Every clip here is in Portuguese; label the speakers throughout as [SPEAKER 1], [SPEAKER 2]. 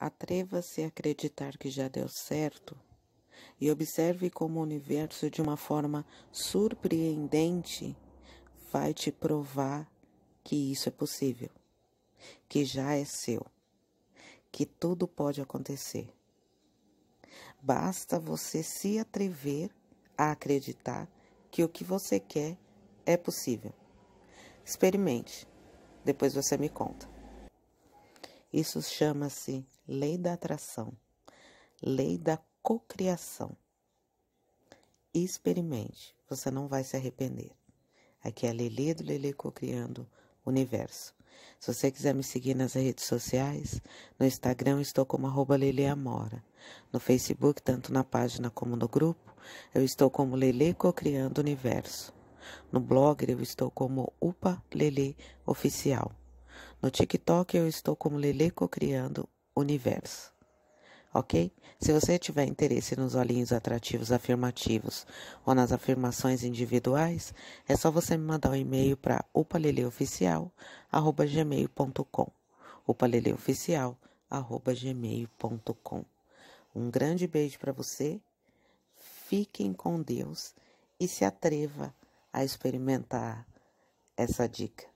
[SPEAKER 1] Atreva-se a acreditar que já deu certo e observe como o universo, de uma forma surpreendente, vai te provar que isso é possível, que já é seu, que tudo pode acontecer. Basta você se atrever a acreditar que o que você quer é possível. Experimente, depois você me conta. Isso chama-se lei da atração, lei da cocriação. Experimente, você não vai se arrepender. Aqui é a Lele do Lele Cocriando Universo. Se você quiser me seguir nas redes sociais, no Instagram estou como arroba Amora. No Facebook, tanto na página como no grupo, eu estou como Lele Cocriando Universo. No blog, eu estou como Upa Lele Oficial. No TikTok eu estou como Leleco Criando Universo. Ok? Se você tiver interesse nos olhinhos atrativos afirmativos ou nas afirmações individuais, é só você me mandar um e-mail para upaleleoficial.gmail.com upaleleoficial.gmail.com Um grande beijo para você, fiquem com Deus e se atreva a experimentar essa dica.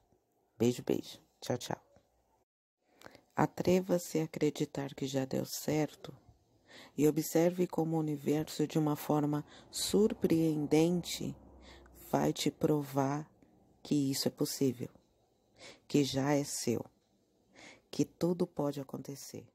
[SPEAKER 1] Beijo, beijo. Tchau, tchau. Atreva-se a acreditar que já deu certo e observe como o universo, de uma forma surpreendente, vai te provar que isso é possível, que já é seu, que tudo pode acontecer.